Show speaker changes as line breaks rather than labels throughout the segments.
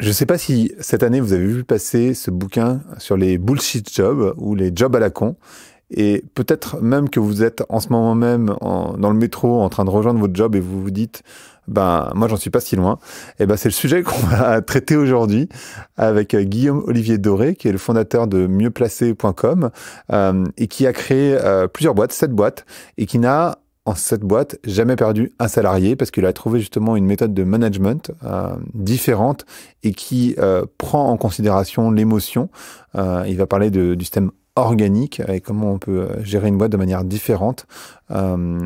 Je ne sais pas si cette année vous avez vu passer ce bouquin sur les bullshit jobs ou les jobs à la con. Et peut-être même que vous êtes en ce moment même dans le métro en train de rejoindre votre job et vous vous dites, ben moi j'en suis pas si loin. Et eh ben c'est le sujet qu'on va traiter aujourd'hui avec euh, Guillaume Olivier Doré, qui est le fondateur de mieuxplacé.com euh, et qui a créé euh, plusieurs boîtes, cette boîte et qui n'a en cette boîte, jamais perdu un salarié parce qu'il a trouvé justement une méthode de management euh, différente et qui euh, prend en considération l'émotion. Euh, il va parler de, du système organique et comment on peut euh, gérer une boîte de manière différente. Euh,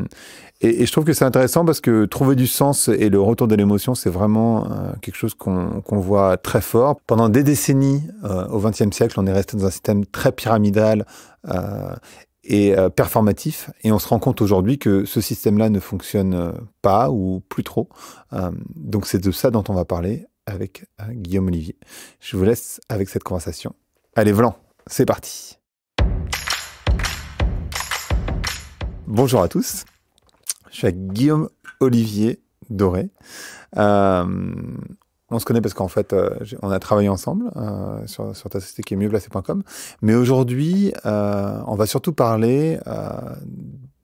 et, je trouve que c'est intéressant parce que trouver du sens et le retour de l'émotion, c'est vraiment euh, quelque chose qu'on voit très fort. Pendant des décennies, euh, au XXe siècle, on est resté dans un système très pyramidal euh, et euh, performatif. Et on se rend compte aujourd'hui que ce système-là ne fonctionne euh, pas ou plus trop. Euh, donc c'est de ça dont on va parler avec Guillaume Olivier. Je vous laisse avec cette conversation. Allez, Vlan, c'est parti. Bonjour à tous. Je suis avec Guillaume Olivier Doré. Euh, on se connaît parce qu'en fait, euh, on a travaillé ensemble euh, sur, sur, ta société qui est Mais aujourd'hui, euh, on va surtout parler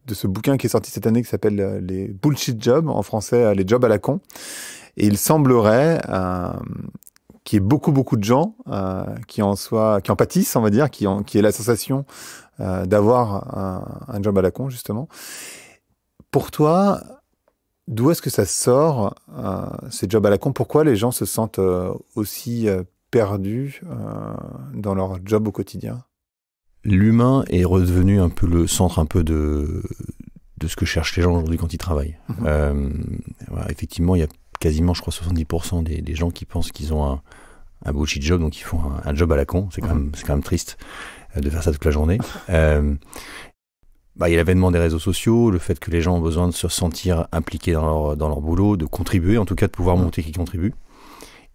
de ce bouquin qui est sorti cette année qui s'appelle Les Bullshit Jobs, en français, les jobs à la con. Et il semblerait qu'il y ait beaucoup, beaucoup de gens qui, en soient, qui en pâtissent, on va dire, qui, ont qui aient la sensation d'avoir un, un job à la con, justement. Pour toi, D'où est-ce que ça sort, euh, ces jobs à la con Pourquoi les gens se sentent euh, aussi euh, perdus euh, dans leur job au quotidien
L'humain est redevenu un peu le centre un peu de, de ce que cherchent les gens aujourd'hui quand ils travaillent. Mhm. Euh, effectivement, il y a quasiment, je crois, 70% des, gens qui pensent qu'ils ont un, un bullshit job, donc ils font un, job à la con. C'est quand, mhm. quand, même triste de faire ça toute la journée. Bah, il y a l'avènement des réseaux sociaux, le fait que les gens ont besoin de se sentir impliqués dans leur, dans leur boulot, de contribuer, en tout cas de pouvoir mmh. montrer qui contribuent.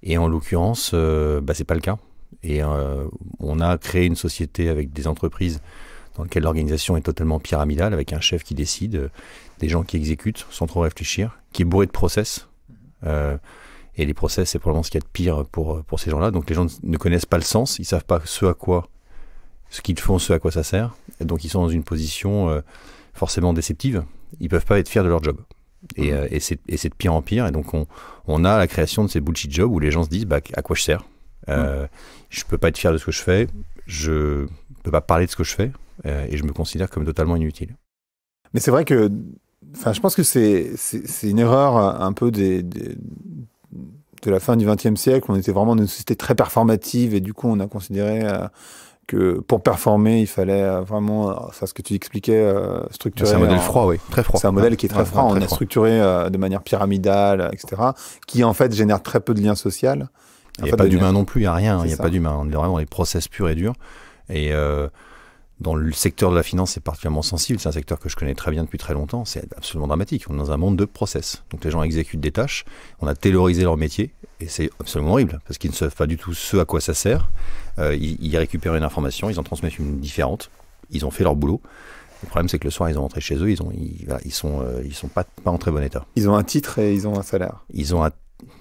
Et en l'occurrence, euh, bah, ce n'est pas le cas. Et euh, on a créé une société avec des entreprises dans lesquelles l'organisation est totalement pyramidale, avec un chef qui décide, euh, des gens qui exécutent sans trop réfléchir, qui est bourré de process. et les process, c'est probablement ce qu'il y a de pire pour, pour ces gens-là. Donc les gens ne connaissent pas le sens, ils ne savent pas ce à quoi ce qu'ils font, ce à quoi ça sert. Et donc ils sont dans une position euh, forcément déceptive. Ils peuvent pas être fiers de leur job. Et, mmh. euh, c'est de pire en pire. Et donc on, a la création de ces bullshit jobs où les gens se disent bah, à quoi je sers euh, mmh. Je peux pas être fier de ce que je fais. Je peux pas parler de ce que je fais. Euh, et je me considère comme totalement inutile. Mais c'est vrai que Enfin, je pense que c'est
une erreur un peu des, de la fin du XXe siècle. On était vraiment dans une société très performative et du coup, on a considéré pour performer, il fallait euh, vraiment, ça euh, ce que tu expliquais, euh, structurer. C'est un modèle froid, oui, très froid. C'est un modèle qui est très froid. on est a structuré de manière pyramidale, etc., qui en fait génère très peu de liens sociaux. Il n'y a pas d'humain non plus, il n'y
a rien, il n'y a pas d'humain. On est vraiment dans les process purs et durs. Et dans le secteur de la finance, c'est particulièrement sensible. C'est un secteur que je connais très bien depuis très longtemps. C'est absolument dramatique. On est dans un monde de process. Donc les gens exécutent des tâches. On a taylorisé leur métier et c'est absolument horrible parce qu'ils ne savent pas du tout ce à quoi ça sert. Euh, ils, récupèrent une information, ils en transmettent une différente. Ils ont fait leur boulot. Le problème, c'est que le soir, ils ont rentré chez eux. Ils ont, ils, sont, euh, ils sont pas, pas en très bon état. Ils ont un titre et ils ont un salaire. Ils ont un,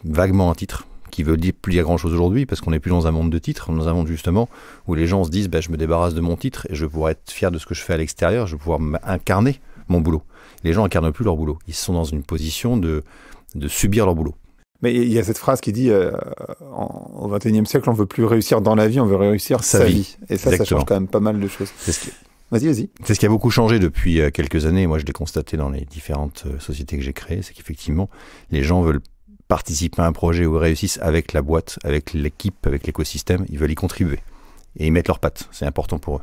vaguement un titre qui veut dire plus dire grand chose aujourd'hui parce qu'on n'est plus dans un monde de titres, dans un monde justement où les gens se disent ben, je me débarrasse de mon titre et je vais pouvoir être fier de ce que je fais à l'extérieur, je vais pouvoir incarner mon boulot. Les gens incarnent plus leur boulot, ils sont dans une position de, de subir leur boulot.
Mais il y a cette phrase qui dit euh, au XXIe siècle, on veut plus réussir dans la vie, on veut réussir sa, vie. Et ça, ça change quand même pas mal de choses.
Vas-y, vas-y. C'est ce qui a beaucoup changé depuis euh, quelques années. Moi, je l'ai constaté dans les différentes euh, sociétés que j'ai créées, c'est qu'effectivement, les gens veulent participent à un projet ou réussissent avec la boîte, avec l'équipe, avec l'écosystème, ils veulent y contribuer. Et ils mettent leurs pattes, c'est important pour eux.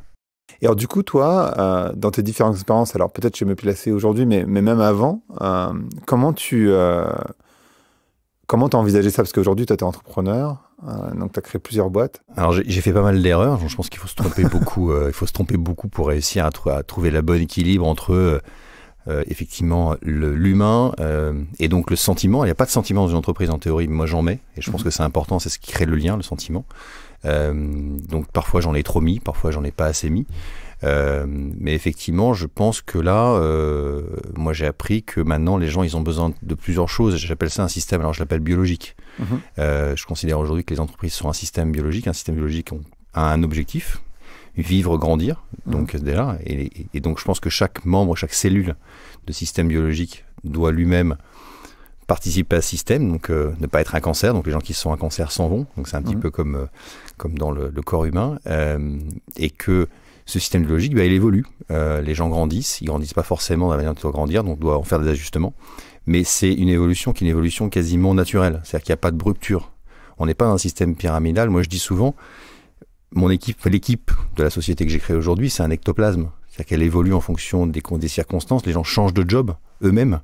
Et alors du
coup, toi, euh, dans tes différentes expériences, alors peut-être je vais me placer aujourd'hui, mais, même avant, euh, comment tu euh, comment as envisagé ça Parce qu'aujourd'hui, tu es entrepreneur,
donc tu as créé plusieurs boîtes. Alors j'ai fait pas mal d'erreurs, je pense qu'il faut se tromper beaucoup, faut se tromper beaucoup pour réussir à, à trouver la bonne équilibre entre euh, effectivement l'humain euh, et donc le sentiment. Il n'y a pas de sentiment dans une entreprise en théorie, moi j'en mets et je pense mhm. que c'est important, c'est ce qui crée le lien, le sentiment. Euh, donc parfois j'en ai trop mis, parfois j'en ai pas assez mis. Euh, mais effectivement, je pense que là, moi j'ai appris que maintenant les gens ils ont besoin de plusieurs choses. J'appelle ça un système, alors je l'appelle biologique. Mhm. je considère aujourd'hui que les entreprises sont un système biologique, un système biologique a un objectif, vivre, grandir, mmh. donc déjà, là. Et, donc je pense que chaque membre, chaque cellule de système biologique doit lui-même participer à ce système, donc euh, ne pas être un cancer. Donc les gens qui sont un cancer s'en vont. Donc c'est un petit mmh. peu comme, euh, comme dans le, corps humain. Euh, et que ce système biologique, bah, il évolue. les gens grandissent, ils grandissent pas forcément dans la manière dont ils grandir, donc on doit en faire des ajustements. Mais c'est une évolution qui est une évolution quasiment naturelle. C'est-à-dire qu'il n'y a pas de rupture. On n'est pas dans un système pyramidal. Moi, je dis souvent, mon équipe, l'équipe de la société que j'ai créée aujourd'hui, c'est un ectoplasme. C'est-à-dire qu'elle évolue en fonction des, circonstances. Les gens changent de job eux-mêmes,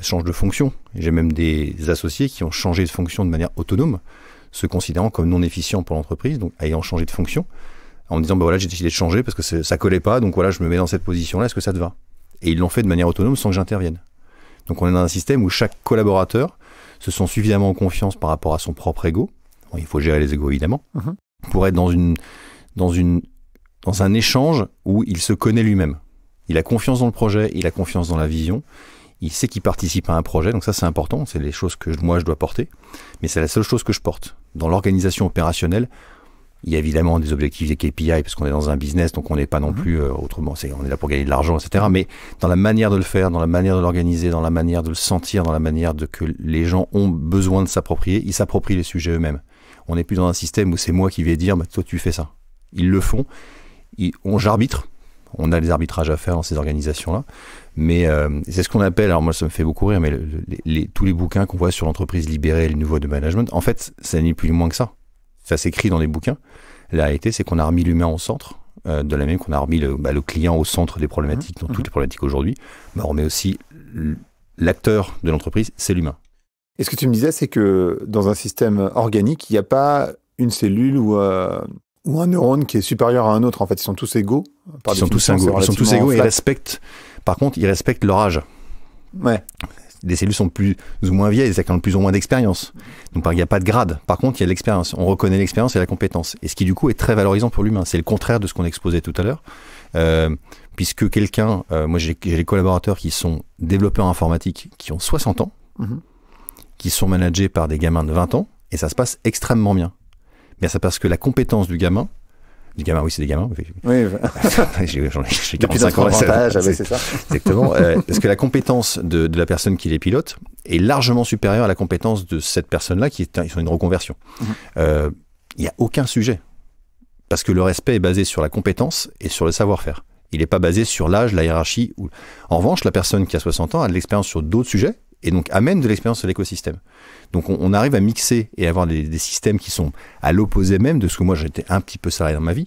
changent de fonction. J'ai même des associés qui ont changé de fonction de manière autonome, se considérant comme non efficients pour l'entreprise, donc ayant changé de fonction, en disant bah voilà j'ai décidé de changer parce que ça collait pas, donc voilà je me mets dans cette position-là, est-ce que ça te va Et ils l'ont fait de manière autonome sans que j'intervienne. Donc on est dans un système où chaque collaborateur se sent suffisamment en confiance par rapport à son propre ego. il faut gérer les égos évidemment, mhm pour être dans, une, dans, une, dans un échange où il se connaît lui-même. Il a confiance dans le projet, il a confiance dans la vision, il sait qu'il participe à un projet, donc ça c'est important, c'est les choses que moi je dois porter, mais c'est la seule chose que je porte. Dans l'organisation opérationnelle, il y a évidemment des objectifs, des KPI, parce qu'on est dans un business, donc on n'est pas non mhm. plus euh, autrement, on est là pour gagner de l'argent, etc. Mais dans la manière de le faire, dans la manière de l'organiser, dans la manière de le sentir, dans la manière de que les gens ont besoin de s'approprier, ils s'approprient les sujets eux-mêmes. On n'est plus dans un système où c'est moi qui vais dire, bah, toi tu fais ça. Ils le font. on j'arbitre. On a des arbitrages à faire dans ces organisations-là. Mais euh, c'est ce qu'on appelle, alors moi ça me fait beaucoup rire, mais tous les bouquins qu'on voit sur l'entreprise libérée et nouveaux nouveaux de management, en fait, ça n'est plus ni moins que ça. Ça s'écrit dans les bouquins. La réalité, c'est qu'on a remis l'humain au centre, euh, de la même qu'on a remis le, bah, client au centre des problématiques, mmh. dans toutes mmh. les problématiques aujourd'hui. Bah, on met aussi l'acteur de l'entreprise, c'est l'humain. Et ce que tu me disais, c'est que dans un système organique, il n'y a
pas une cellule ou, euh, un neurone qui est supérieur à un autre. En fait, ils sont tous égaux. Par ils, sont tous égaux. ils sont tous égaux. et
respectent. Par contre, ils respectent leur âge. Ouais. Les cellules sont plus ou moins vieilles, elles ont plus ou moins d'expérience. Donc il n'y a pas de grade. Par contre, il y a l'expérience. On reconnaît l'expérience et la compétence. Et ce qui du coup est très valorisant pour l'humain. C'est le contraire de ce qu'on exposait tout à l'heure. Euh, puisque quelqu'un, euh, moi j'ai des collaborateurs qui sont développeurs informatiques qui ont 60 ans. Mm-hmm qui sont managés par des gamins de 20 ans, et ça se passe extrêmement bien. Mais c'est parce que la compétence du gamin, du gamin, oui, c'est des gamins. Oui, bah. j'ai 45 ans. Exactement. Euh, parce que la compétence de, la personne qui les pilote est largement supérieure à la compétence de cette personne-là qui est sur une reconversion. Mhm. Euh, il n'y a aucun sujet. Parce que le respect est basé sur la compétence et sur le savoir-faire. Il n'est pas basé sur l'âge, la hiérarchie. Ou... En revanche, la personne qui a 60 ans a de l'expérience sur d'autres sujets et donc amène de l'expérience de l'écosystème. Donc on, arrive à mixer et avoir des, systèmes qui sont à l'opposé même de ce que moi j'étais un petit peu salarié dans ma vie.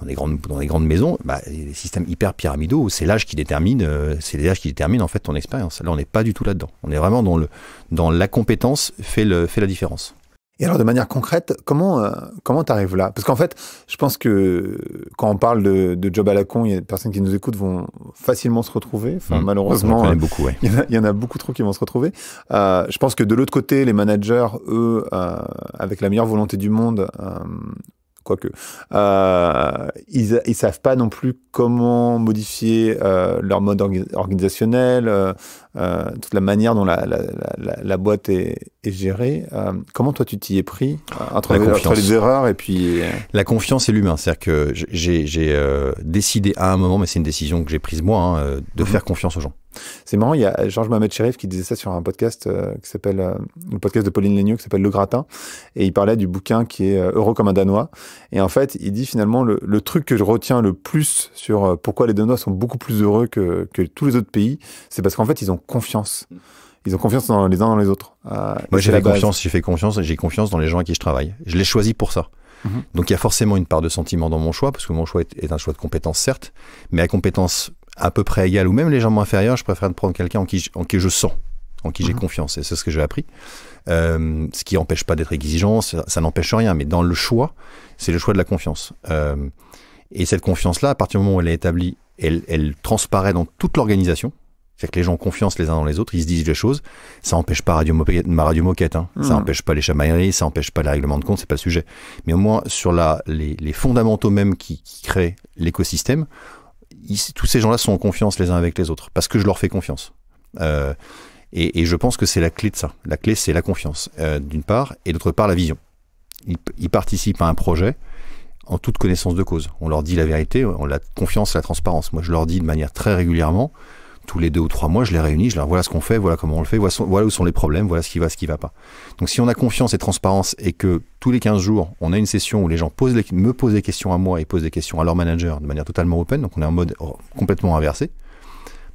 Dans les grandes, dans les grandes maisons, bah, les systèmes hyper pyramidaux, c'est l'âge qui détermine, euh, c'est l'âge qui détermine en fait ton expérience. Là on n'est pas du tout là-dedans. On est vraiment dans le, dans la compétence fait le, fait la différence. Et alors, de manière concrète,
comment euh, comment t'arrives là Parce qu'en fait, je pense que quand on parle de, job à la con, il y a des personnes qui nous écoutent vont facilement se retrouver. Enfin, mm. malheureusement, euh, il, y en a, beaucoup trop qui vont se retrouver. Euh, je pense que de l'autre côté, les managers, eux, avec la meilleure volonté du monde, quoique, euh, ils, ils savent pas non plus comment modifier euh, leur mode organisationnel, euh, euh, toute la manière dont la, la, boîte est, gérée. comment toi tu t'y es pris entre, les,
erreurs et puis la confiance et l'humain, c'est-à-dire que j'ai décidé à un moment, mais c'est une décision que j'ai prise moi, hein, de mhm. faire confiance aux gens. C'est marrant, il y a Georges Mohamed Sherif qui disait
ça sur un podcast euh, qui s'appelle euh, le podcast de Pauline Legnaud qui s'appelle Le Gratin et il parlait du bouquin qui est euh, Heureux comme un Danois et en fait il dit finalement le, truc que je retiens le plus sur pourquoi les Danois sont beaucoup plus heureux que, tous les autres pays c'est parce qu'en fait ils ont confiance
ils ont confiance dans les uns dans les autres. Moi j'ai la confiance, j'ai fait confiance j'ai confiance dans les gens à qui je travaille. Je l'ai choisi pour ça. Mhm. Donc il y a forcément une part de sentiment dans mon choix parce que mon choix est, un choix de compétence certes, mais à compétence à peu près égal ou même légèrement inférieur, je préfère prendre quelqu'un en qui, je, en qui je sens, en qui j'ai mhm. confiance. Et c'est ce que j'ai appris. Euh, ce qui n'empêche pas d'être exigeant, ça, n'empêche rien, mais dans le choix, c'est le choix de la confiance. Euh, et cette confiance-là, à partir du moment où elle est établie, elle, elle transparaît dans toute l'organisation. C'est à dire que les gens ont confiance les uns dans les autres, ils se disent les choses. Ça n'empêche pas radio ma radio moquette, hein. ça n'empêche mhm. pas les chamailleries, ça n'empêche pas les règlements de compte, c'est pas le sujet. Mais au moins sur la, les, fondamentaux même qui, qui créent l'écosystème, tous ces gens-là sont en confiance les uns avec les autres parce que je leur fais confiance. Euh, et, je pense que c'est la clé de ça. La clé, c'est la confiance, euh, d'une part, et d'autre part, la vision. Ils, participent à un projet en toute connaissance de cause. On leur dit la vérité, on la confiance, la transparence. Moi, je leur dis de manière très régulièrement, tous les deux ou trois mois, je les réunis, je leur voilà ce qu'on fait, voilà comment on le fait, voilà, où sont les problèmes, voilà ce qui va, ce qui va pas. Donc si on a confiance et transparence et que tous les 15 jours, on a une session où les gens posent me posent des questions à moi et posent des questions à leur manager de manière totalement open, donc on est en mode oh, complètement inversé,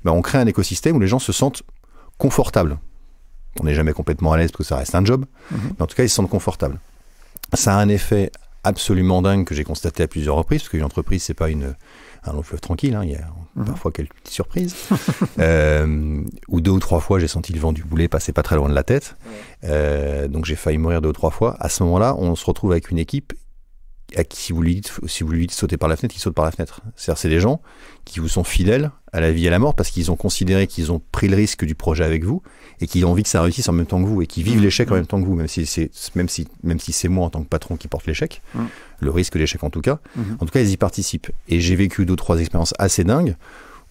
ben on crée un écosystème où les gens se sentent confortables. On n'est jamais complètement à l'aise parce que ça reste un job, mhm. mais en tout cas, ils se sentent confortables. Ça a un effet absolument dingue que j'ai constaté à plusieurs reprises, parce qu'une entreprise, c'est pas une, un ah, long fleuve tranquille, hein, il y a mhm. parfois quelques petites surprises, euh, deux ou trois fois j'ai senti le vent du boulet passer pas très loin de la tête, euh, donc j'ai failli mourir deux ou trois fois. À ce moment-là, on se retrouve avec une équipe à qui vous dites, si vous lui dites sauter par la fenêtre, il saute par la fenêtre. C'est-à-dire, c'est des gens qui vous sont fidèles à la vie et à la mort parce qu'ils ont considéré qu'ils ont pris le risque du projet avec vous et qu'ils ont envie que ça réussisse en même temps que vous et qui vivent mmh. l'échec en mmh. même temps que vous, même si c'est même si même si moi en tant que patron qui porte l'échec, mmh. le risque de l'échec en tout cas. En tout cas, ils y participent. Et j'ai vécu deux trois expériences assez dingues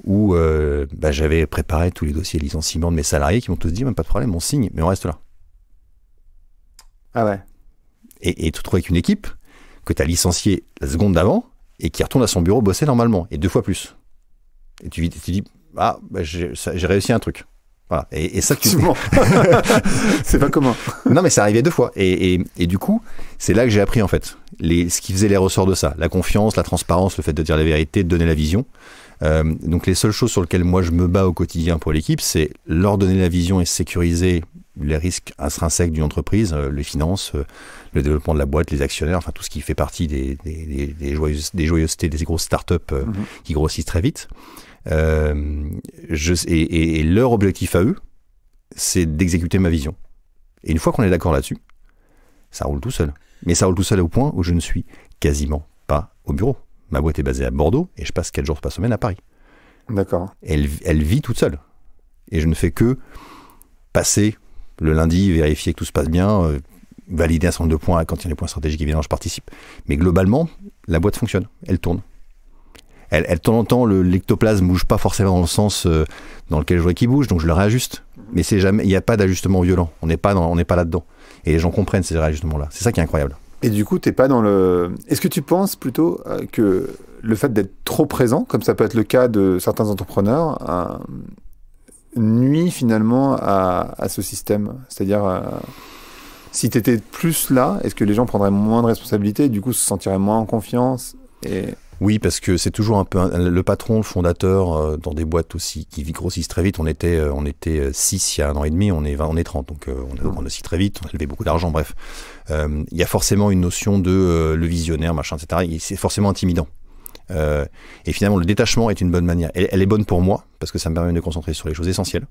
où euh, bah, j'avais préparé tous les dossiers licenciement de mes salariés qui m'ont tous dit même pas de problème, on signe, mais on reste là. Ah ouais. Et, tout trouvé qu'une avec une équipe que tu as licencié la seconde d'avant et qui retourne à son bureau bosser normalement, et deux fois plus. Et tu, tu dis, ah, bah, j'ai réussi un truc. Voilà. Et, ça, tu... c'est pas commun. Non, mais c'est arrivé deux fois. Et, et, et du coup, c'est là que j'ai appris, en fait, les, ce qui faisait les ressorts de ça. La confiance, la transparence, le fait de dire la vérité, de donner la vision. Euh, donc, les seules choses sur lesquelles moi je me bats au quotidien pour l'équipe, c'est leur donner la vision et sécuriser les risques intrinsèques d'une entreprise, euh, les finances, euh, le développement de la boîte, les actionnaires, enfin tout ce qui fait partie des, des, des joyeusetés des grosses startups euh, mhm. qui grossissent très vite. Euh, je, et, leur objectif à eux, c'est d'exécuter ma vision. Et une fois qu'on est d'accord là-dessus, ça roule tout seul. Mais ça roule tout seul au point où je ne suis quasiment pas au bureau. Ma boîte est basée à Bordeaux et je passe 4 jours par semaine à Paris. D'accord. Elle, elle vit toute seule. Et je ne fais que passer le lundi, vérifier que tout se passe bien, euh, valider un certain nombre de points. Quand il y a des points stratégiques, évidemment, je participe. Mais globalement, la boîte fonctionne, elle tourne. Elle, elle de temps en temps, l'ectoplasme ne bouge pas forcément dans le sens euh, dans lequel je voudrais qu'il bouge, donc je le réajuste. Mais jamais, il n'y a pas d'ajustement violent. On n'est pas, pas là-dedans. Et les gens comprennent ces réajustements-là. C'est ça qui est incroyable. Et
du coup, t'es pas dans le. Est-ce que tu penses plutôt euh, que le fait d'être trop présent, comme ça peut être le cas de certains entrepreneurs, euh, nuit finalement à, ce système C'est-à-dire. à si tu étais plus là, est-ce que les gens prendraient moins
de responsabilités du coup se sentiraient moins en confiance Oui, parce que c'est toujours un peu le patron, le fondateur euh, dans des boîtes aussi qui grossissent très vite. On était euh, on était 6 euh, il y a un an et demi, on est 20, on est 30, donc on a aussi mmh. très vite, on a levé beaucoup d'argent, bref. Il y a forcément une notion de le visionnaire, machin, etc. c'est forcément intimidant. et finalement, le détachement est une bonne manière. elle, est bonne pour moi parce que ça me permet de me concentrer sur les choses essentielles.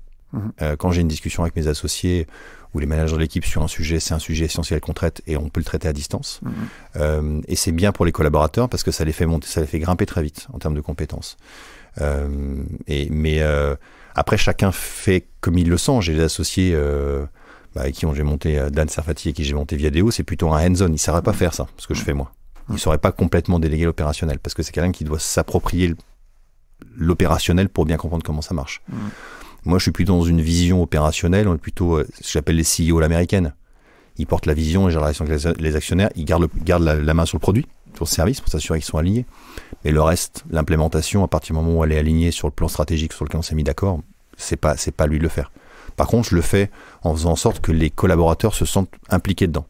Euh, quand j'ai une discussion avec mes associés ou les managers de l'équipe sur un sujet, c'est un sujet essentiel qu'on traite et on peut le traiter à distance. Mhm. Euh, et c'est bien pour les collaborateurs parce que ça les fait monter, ça les fait grimper très vite en termes de compétences. Euh, et, mais après, chacun fait comme il le sent. J'ai des associés bah, avec qui j'ai monté Dan Sarfati et qui j'ai monté Viadeo, c'est plutôt un hands-on. Ils ne sauraient pas mhm. faire ça, ce que je mhm. fais moi. Ils ne sauraient pas complètement déléguer l'opérationnel parce que c'est quelqu'un qui doit s'approprier l'opérationnel pour bien comprendre comment ça marche. Moi, je suis plutôt dans une vision opérationnelle, on est plutôt euh, ce que j'appelle les CEO l'américaine. Ils portent la vision, et gèrent la relation avec les actionnaires, ils gardent, la, main sur le produit, sur le service, pour s'assurer qu'ils sont alignés. Mais le reste, l'implémentation, à partir du moment où elle est alignée sur le plan stratégique sur lequel on s'est mis d'accord, c'est pas, c'est pas lui de le faire. Par contre, je le fais en faisant en sorte que les collaborateurs se sentent impliqués dedans.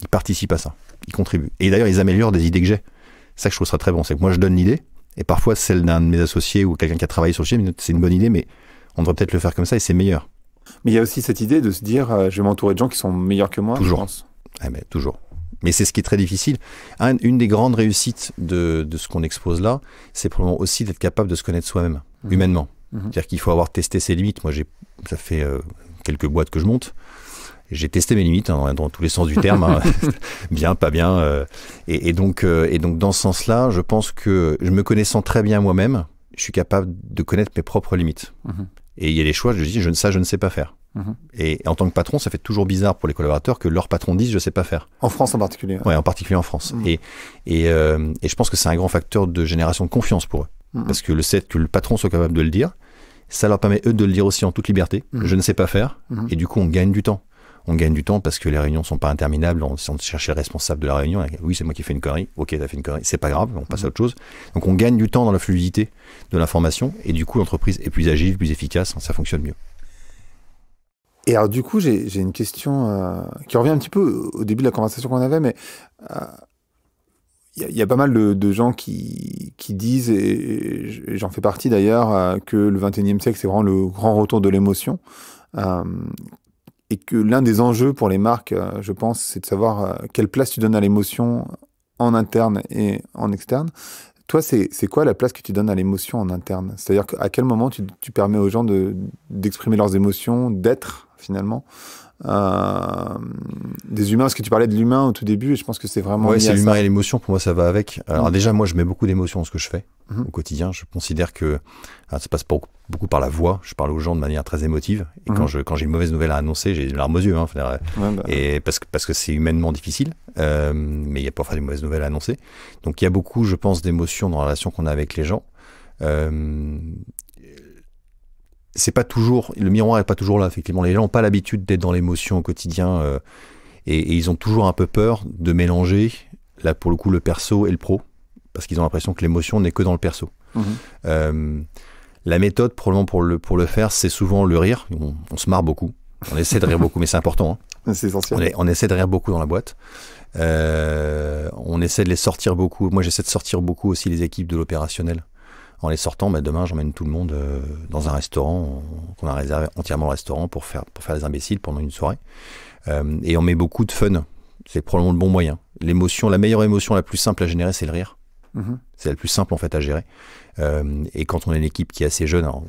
Ils participent à ça, ils contribuent. Et d'ailleurs, ils améliorent des idées que j'ai. Ça que je trouve ça très bon, c'est que moi je donne l'idée, et parfois celle d'un de mes associés ou quelqu'un qui a travaillé sur le sujet, c'est une bonne idée, mais on devrait peut-être le faire comme ça et c'est meilleur. Mais il y a aussi cette idée de se dire, euh, je vais m'entourer de gens qui sont meilleurs que moi. Toujours. Je pense. Eh ben, toujours. Mais c'est ce qui est très difficile. une des grandes réussites de, ce qu'on expose là, c'est probablement aussi d'être capable de se connaître soi-même, mhm. humainement. Mhm. C'est-à-dire qu'il faut avoir testé ses limites. Moi, j'ai, ça fait euh, quelques boîtes que je monte. J'ai testé mes limites hein, dans tous les sens du terme, hein. bien, pas bien. Euh. et, donc, dans ce sens-là, je pense que je me connaissant très bien moi-même, je suis capable de connaître mes propres limites. Mhm. Et il y a les choix, je dis, je, ça, je ne sais pas faire. Mhm. Et en tant que patron, ça fait toujours bizarre pour les collaborateurs que leur patron dise je ne sais pas faire.
En France en particulier.
Oui, en particulier en France. Mhm. Et euh, et, je pense que c'est un grand facteur de génération de confiance pour eux, mhm. parce que le fait que le patron soit capable de le dire, ça leur permet eux de le dire aussi en toute liberté. Je ne sais pas faire. Et du coup, on gagne du temps on gagne du temps parce que les réunions ne sont pas interminables. On, on cherche le responsable de la réunion. oui, c'est moi qui ai fait une connerie. Ok, t'as fait une connerie. C'est pas grave, on passe à autre chose. Donc on gagne du temps dans la fluidité de l'information et du coup l'entreprise est plus agile, plus efficace, ça fonctionne mieux.
Et alors du coup, j'ai une question euh, qui revient un petit peu au début de la conversation qu'on avait, mais il euh, y, a pas mal de, gens qui, disent, et j'en fais partie d'ailleurs, euh, que le 21e siècle, c'est vraiment le grand retour de l'émotion et que l'un des enjeux pour les marques, euh, je pense, c'est de savoir euh, quelle place tu donnes à l'émotion en interne et en externe. Toi, c'est quoi la place que tu donnes à l'émotion en interne C'est-à-dire à quel moment tu, permets aux gens d'exprimer leurs émotions, d'être finalement. Euh, des humains, parce que tu parlais de l'humain au tout début, et je pense que c'est vraiment. Oui, c'est l'humain et
l'émotion, pour moi, ça va avec. Alors, mm. déjà, moi, je mets beaucoup d'émotion dans ce que je fais mm-hmm. au quotidien. Je considère que ça passe pour, beaucoup par la voix. Je parle aux gens de manière très émotive. Et quand mm-hmm. je quand j'ai une mauvaise nouvelle à annoncer, j'ai une larme aux yeux. Hein, bah et parce, que, parce que c'est humainement difficile, euh, mais il n'y a pas parfois de mauvaise nouvelle à annoncer. Donc, il y a beaucoup, je pense, d'émotions dans la relation qu'on a avec les gens. Euh, c'est pas toujours le miroir est pas toujours là effectivement les gens n'ont pas l'habitude d'être dans l'émotion au quotidien euh, et, ils ont toujours un peu peur de mélanger là pour le coup le perso et le pro parce qu'ils ont l'impression que l'émotion n'est que dans le perso mmh. euh, la méthode probablement pour le pour le faire c'est souvent le rire on, se marre beaucoup on essaie de rire beaucoup mais c'est important hein. c'est essentiel on, essaie de rire beaucoup dans la boîte euh, on essaie de les sortir beaucoup moi j'essaie de sortir beaucoup aussi les équipes de l'opérationnel en les sortant, bah, demain, j'emmène tout le monde euh, dans un restaurant qu'on a réservé entièrement le restaurant pour faire, pour faire les imbéciles pendant une soirée. Euh, et on met beaucoup de fun. C'est probablement le bon moyen. L'émotion, la meilleure émotion, la plus simple à générer, c'est le rire. Mm-hmm. C'est la plus simple en fait à gérer. Euh, et quand on est une équipe qui est assez jeune, alors,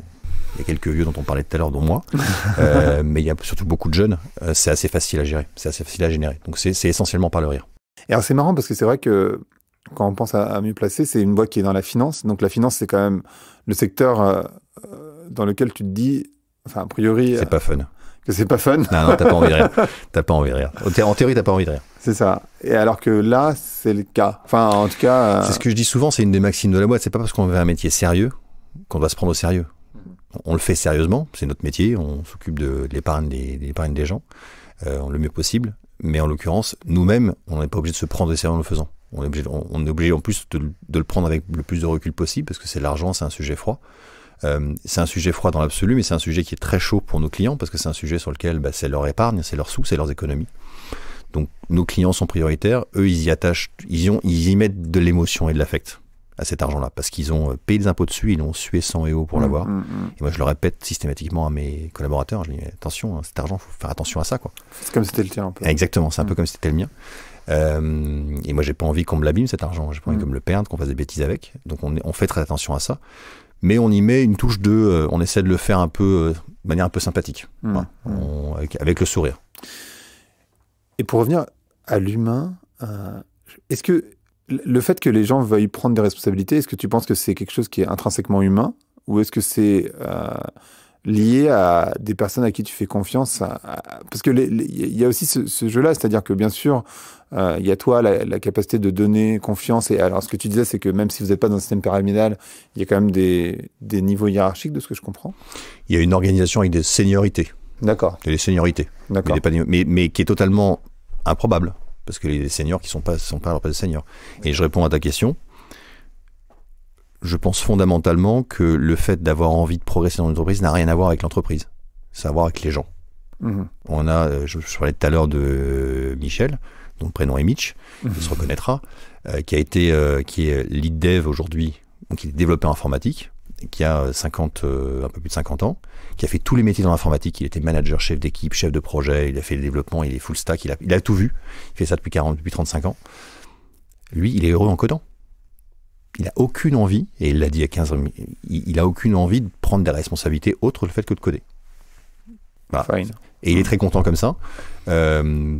il y a quelques vieux dont on parlait tout à l'heure, dont moi, mais il y a surtout beaucoup de jeunes, c'est assez facile à gérer, c'est assez facile à générer. Donc c'est essentiellement par le rire. Et c'est marrant
parce que c'est vrai que quand on pense à, mieux placer, c'est une boîte qui est dans la finance. Donc la finance, c'est quand même le secteur euh, euh, dans lequel tu te dis, enfin, a priori. C'est pas fun. Euh, que c'est
pas fun. Non, non, t'as pas envie de rire. T'as pas envie de rire. En théorie, t'as pas envie de rire. C'est ça. Et alors que là, c'est le cas. Enfin, en tout cas. C'est ce que je dis souvent, c'est une des maximes de la boîte. C'est pas parce qu'on veut un métier sérieux qu'on doit se prendre au sérieux. On le fait sérieusement, c'est notre métier, on s'occupe de, l'épargne des, des gens, le mieux possible. Mais en l'occurrence, nous-mêmes, on n'est pas obligé de se prendre au sérieux en le faisant on est, obligé, on, en plus de, le prendre avec le plus de recul possible parce que c'est l'argent, c'est un sujet froid. Euh, c'est un sujet froid dans l'absolu, mais c'est un sujet qui est très chaud pour nos clients parce que c'est un sujet sur lequel bah, c'est leur épargne, c'est leur sous, c'est leurs économies. Donc nos clients sont prioritaires, eux ils y attachent, ils, ont, ils y mettent de l'émotion et de l'affect à cet argent-là, parce qu'ils ont euh, payé des impôts dessus, ils ont sué 100 et pour mm, l'avoir. Mm, mm. Et moi, je le répète systématiquement à mes collaborateurs, je dis attention, hein, cet argent, faut faire attention à ça, quoi.
C'est comme si c'était le tien, un peu.
Exactement, c'est un peu comme si c'était le mien. Euh, et moi, j'ai pas envie qu'on me l'abîme cet argent, j'ai pas envie qu'on me le perde, qu'on fasse des bêtises avec. Donc, on, on, fait très attention à ça, mais on y met une touche de, euh, on essaie de le faire un peu, euh, de manière un peu sympathique, avec, avec, le sourire. Et pour revenir à l'humain,
est-ce que le fait que les gens veuillent prendre des responsabilités, est-ce que tu penses que c'est quelque chose qui est intrinsèquement humain ou est-ce que c'est euh, lié à des personnes à qui tu fais confiance Parce que il y a aussi ce, jeu-là, c'est-à-dire que bien sûr, euh, il y a toi la, capacité de donner confiance. Et alors, ce que tu disais, c'est que même si vous n'êtes pas dans un système pyramidal, il y a quand même des,
niveaux hiérarchiques, de ce que je comprends. Il y a une organisation avec des seniorités. D'accord. Des seniorités. mais qui est totalement improbable parce que les seniors qui sont pas sont pas de seniors. Et je réponds à ta question. Je pense fondamentalement que le fait d'avoir envie de progresser dans l'entreprise n'a rien à voir avec l'entreprise. Ça a à voir avec les gens. Mhm. On a, euh, je, parlais tout à l'heure de euh, Michel, dont le prénom est Mitch, mhm. se reconnaîtra, euh, qui a été, qui est lead dev aujourd'hui, donc il est développeur informatique qui a 50, euh, euh, un peu plus de 50 ans, qui a fait tous les métiers dans l'informatique. Il était manager, chef d'équipe, chef de projet, il a fait le développement, il est full stack, il a, il a tout vu. Il fait ça depuis 40, depuis 35 ans. Lui, il est heureux en codant. Il n'a aucune envie, et il l'a dit à 15 ans, il, n'a a aucune envie de prendre des responsabilités autres le fait que de coder. Et il est très content comme ça. Euh,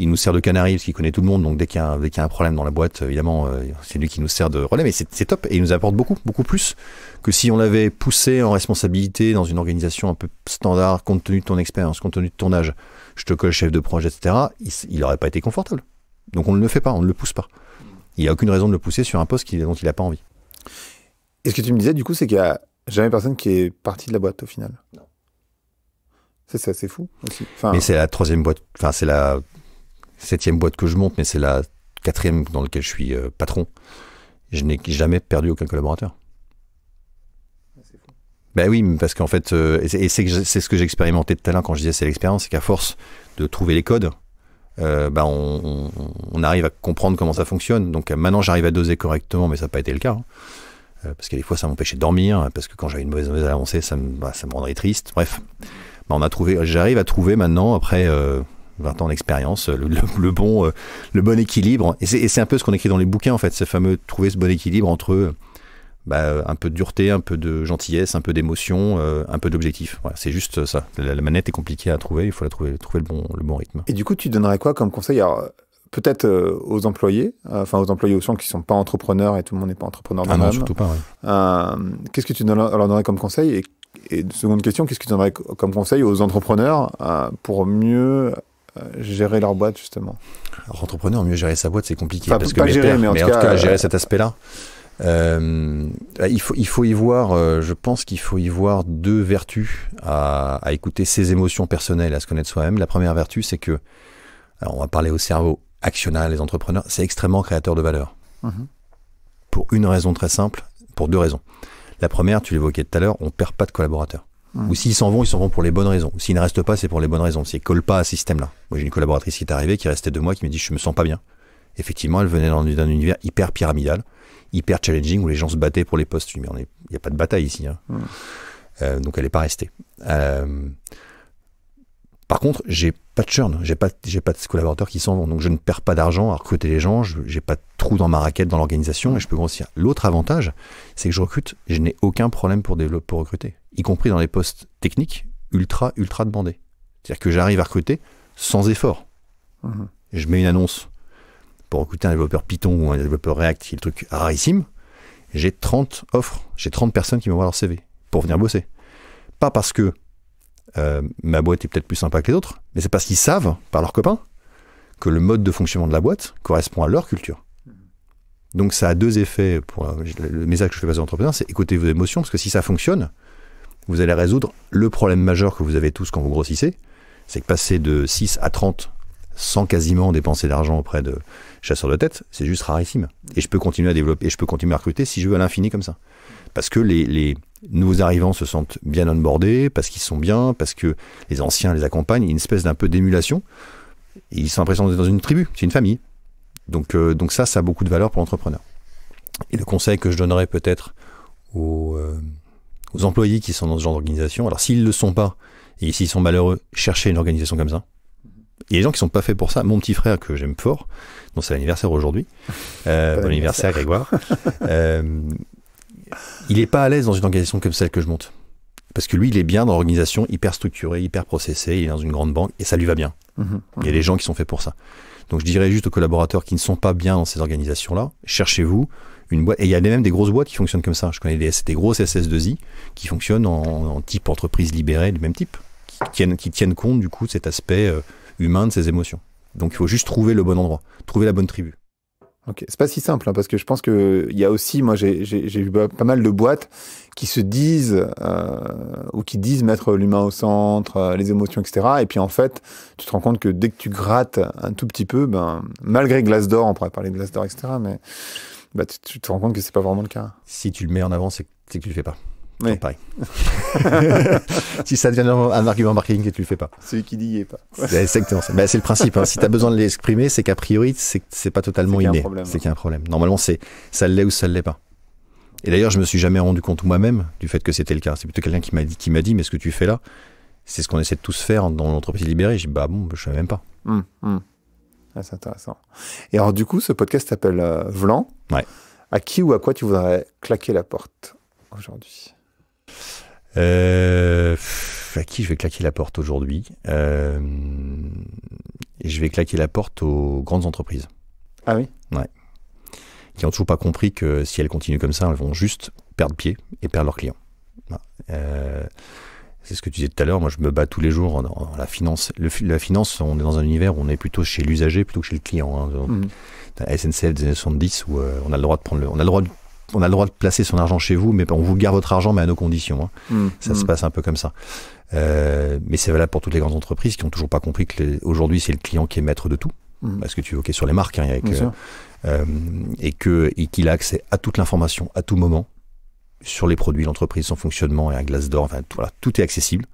il nous sert de canari parce qu'il connaît tout le monde. Donc dès qu'il y, a un problème dans la boîte, euh, évidemment, euh, c'est lui qui nous sert de relais. Mais c'est top et il nous apporte beaucoup, beaucoup plus que si on l'avait poussé en responsabilité dans une organisation un peu standard, compte tenu de ton expérience, compte tenu de ton âge. Je te colle chef de projet, etc. Il n'aurait pas été confortable. Donc on ne le fait pas, on ne le pousse pas. Il n'y a aucune raison de le pousser sur un poste dont il n'a pas envie. Et ce que tu me disais du coup, c'est
qu'il n'y a jamais personne qui est parti de la boîte au final. Non. C'est fou
aussi. mais c'est la troisième boîte, enfin c'est la septième boîte que je monte, mais c'est la quatrième dans laquelle je suis euh, patron. Je n'ai jamais perdu aucun collaborateur. Ah, ben oui, parce qu'en fait, euh, et c'est ce que j'expérimentais tout à l'heure quand je disais c'est l'expérience, c'est qu'à force de trouver les codes, euh, ben on, arrive à comprendre comment ça fonctionne. Donc maintenant j'arrive à doser correctement, mais ça n'a pas été le cas. Hein. Parce qu'à des fois, ça m'empêchait de dormir, parce que quand j'avais une mauvaise avancée, ça me, bah, ça me rendrait triste. Bref, ben on a trouvé, j'arrive à trouver maintenant, après 20 ans d'expérience, euh, le, bon, euh, le bon équilibre. Et c'est un peu ce qu'on écrit dans les bouquins, en fait, ce fameux trouver ce bon équilibre entre euh, bah, un peu de dureté, un peu de gentillesse, un peu d'émotion, un peu d'objectif. c'est juste ça. La, manette est compliquée à trouver, il faut la trouver, trouver le, bon, le bon rythme. Et du coup, tu donnerais quoi comme conseil Alors, peut-être aux employés,
enfin aux employés aussi, qui ne sont pas entrepreneurs et tout le monde n'est pas entrepreneur dans ah non, surtout pas, Qu'est-ce que tu leur donnerais comme conseil et, et seconde question, qu'est-ce que tu donnerais comme conseil aux entrepreneurs
pour mieux euh, gérer leur boîte justement Alors, entrepreneur, mieux gérer sa boîte, c'est compliqué. parce que mais, en, tout cas, gérer euh, cet aspect-là. Euh, il, faut, il faut y voir, je pense qu'il faut y voir deux vertus à, écouter ses émotions personnelles, à se connaître soi-même. La première vertu, c'est que, alors on va parler au cerveau actionnaire, les entrepreneurs, c'est extrêmement créateur de valeur. Mhm. Pour une raison très simple, pour deux raisons. La première, tu l'évoquais tout à l'heure, on perd pas de collaborateurs. Ou s'ils s'en vont, ils s'en vont pour les bonnes raisons. S'ils ne restent pas, c'est pour les bonnes raisons. S'ils ne collent pas à ce système-là. Moi, j'ai une collaboratrice qui est arrivée, qui restait deux mois, qui me dit Je me sens pas bien. Effectivement, elle venait d'un univers hyper pyramidal, hyper challenging, où les gens se battaient pour les postes. Mais il n'y a pas de bataille ici. Hein. Hmm. Euh, donc, elle n'est pas restée. Euh, par contre, j'ai pas de churn, j'ai pas, j'ai pas de collaborateurs qui s'en vont, donc je ne perds pas d'argent à recruter les gens, j'ai pas de trou dans ma raquette dans l'organisation et je peux grossir. L'autre avantage, c'est que je recrute, je n'ai aucun problème pour, développer, pour recruter, y compris dans les postes techniques ultra, ultra demandés. C'est-à-dire que j'arrive à recruter sans effort. Mhm. Je mets une annonce pour recruter un développeur Python ou un développeur React, qui est le truc rarissime. J'ai 30 offres, j'ai 30 personnes qui m'envoient leur CV pour venir bosser. Pas parce que euh, ma boîte est peut-être plus sympa que les autres, mais c'est parce qu'ils savent, par leurs copains, que le mode de fonctionnement de la boîte correspond à leur culture. Donc ça a deux effets pour euh, le message que je fais passer aux entrepreneurs, c'est écoutez vos émotions, parce que si ça fonctionne, vous allez résoudre le problème majeur que vous avez tous quand vous grossissez, c'est que passer de 6 à 30 sans quasiment dépenser d'argent auprès de chasseurs de tête, c'est juste rarissime. Et je peux continuer à développer, et je peux continuer à recruter si je veux à l'infini comme ça. Parce que les, nouveaux arrivants se sentent bien onboardés, parce qu'ils sont bien, parce que les anciens les accompagnent, une espèce d'un peu d'émulation. Ils sont l'impression d'être dans une tribu, c'est une famille. Donc, euh, donc ça, ça a beaucoup de valeur pour l'entrepreneur. Et le conseil que je donnerais peut-être aux, euh, employés qui sont dans ce genre d'organisation, alors s'ils ne le sont pas, et s'ils sont malheureux, cherchez une organisation comme ça. Il y a des gens qui ne sont pas faits pour ça. Mon petit frère que j'aime fort, dont c'est l'anniversaire aujourd'hui, euh, bon anniversaire Grégoire, il n'est pas à l'aise dans une organisation comme celle que je monte. Parce que lui, il est bien dans l'organisation hyper structurée, hyper processée, il est dans une grande banque et ça lui va bien. Mhm. Il y a des mhm. gens qui sont faits pour ça. Donc je dirais juste aux collaborateurs qui ne sont pas bien dans ces organisations-là, cherchez-vous une boîte. Et il y a même des grosses boîtes qui fonctionnent comme ça. Je connais des, des grosses SS2I qui fonctionnent en, type entreprise libérée du même type, qui tiennent, qui tiennent compte du coup de cet aspect euh, humain de ces émotions. Donc il faut juste trouver le bon endroit, trouver la bonne tribu.
Ok, c'est pas si simple hein, parce que je pense que il y a aussi, moi j'ai vu pas mal de boîtes qui se disent euh, ou qui disent mettre l'humain au centre, euh, les émotions, etc. Et puis en fait, tu te rends compte que dès que tu grattes un tout petit peu, ben malgré d'or, on pourrait parler de Glassdoor, etc. Mais bah, tu, tu, te rends compte que c'est pas vraiment le cas. Si tu le mets en avant, c'est que tu le fais pas.
Oui. Pareil. si ça devient un argument marketing et tu le fais pas.
Celui qui dit est pas.
C'est ben, c'est le principe. Hein. Si tu as besoin de l'exprimer, c'est qu'a priori, c'est pas totalement inné. C'est hein. qu'il y a un problème. Normalement, c'est ça l'est ou ça l'est pas. Et d'ailleurs, je me suis jamais rendu compte moi-même du fait que c'était le cas. C'est plutôt quelqu'un qui m'a dit, qui m'a dit, mais ce que tu fais là, c'est ce qu'on essaie de tous faire dans l'entreprise libérée. Je dis, bah bon, je savais même pas. Hum, hum. Ah, c'est intéressant. Et alors, du coup, ce podcast s'appelle euh, Vlan. Ouais. À qui ou à quoi tu voudrais claquer la porte aujourd'hui euh, à qui je vais claquer la porte aujourd'hui euh, Je vais claquer la porte aux grandes entreprises. Ah oui Ouais. Qui n'ont toujours pas compris que si elles continuent comme ça, elles vont juste perdre pied et perdre leurs clients. Euh, c'est ce que tu disais tout à l'heure. Moi, je me bats tous les jours dans la finance. Le, la finance, on est dans un univers où on est plutôt chez l'usager plutôt que chez le client. Hein. Mhm. SNCF des années 70 où on a le droit de prendre le, on a le droit de on a le droit de placer son argent chez vous, mais on vous garde votre argent, mais à nos conditions. Hein. Mm. ça se mm. passe un peu comme ça. Euh, mais c'est valable pour toutes les grandes entreprises qui n'ont toujours pas compris que aujourd'hui c'est le client qui est maître de tout, mm. parce que tu évoquais sur les marques, hein, euh, et qu'il a accès à toute l'information à tout moment sur les produits, l'entreprise, son fonctionnement et un glace d'or. tout, voilà, est accessible,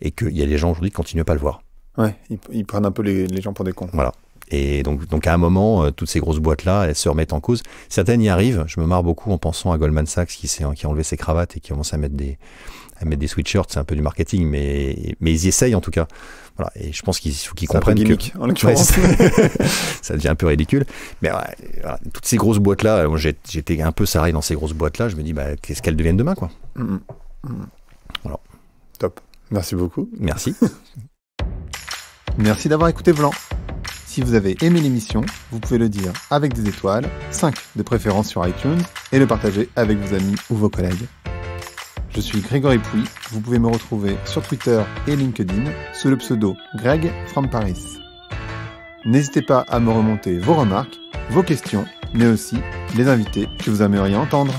et qu'il y a des gens aujourd'hui qui continuent à pas le voir.
Ouais, ils, prennent un peu les gens pour des cons.
Voilà. Et donc, donc à un moment, euh, toutes ces grosses boîtes-là, elles se remettent en cause. Certaines y arrivent. Je me marre beaucoup en pensant à Goldman Sachs qui, qui a enlevé ses cravates et qui commence à mettre des, à mettre des sweatshirts. C'est un peu du marketing, mais, mais ils essayent en tout cas. Voilà. Et je pense qu'il faut qu'ils comprennent que... ça devient un peu ridicule. Mais voilà, toutes ces grosses boîtes-là, euh, j'étais un peu sarré dans ces grosses boîtes-là. Je me dis, bah, qu'est-ce qu'elles deviennent demain, quoi. Mm, mm, mm. Top. Merci beaucoup. Merci.
Merci d'avoir écouté Vlan. Si vous avez aimé l'émission, vous pouvez le dire avec des étoiles, 5 de préférence sur iTunes, et le partager avec vos amis ou vos collègues. Je suis Grégory Pouy, vous pouvez me retrouver sur Twitter et LinkedIn sous le pseudo Greg from Paris. N'hésitez pas à me remonter vos remarques, vos questions, mais aussi les invités que vous aimeriez entendre.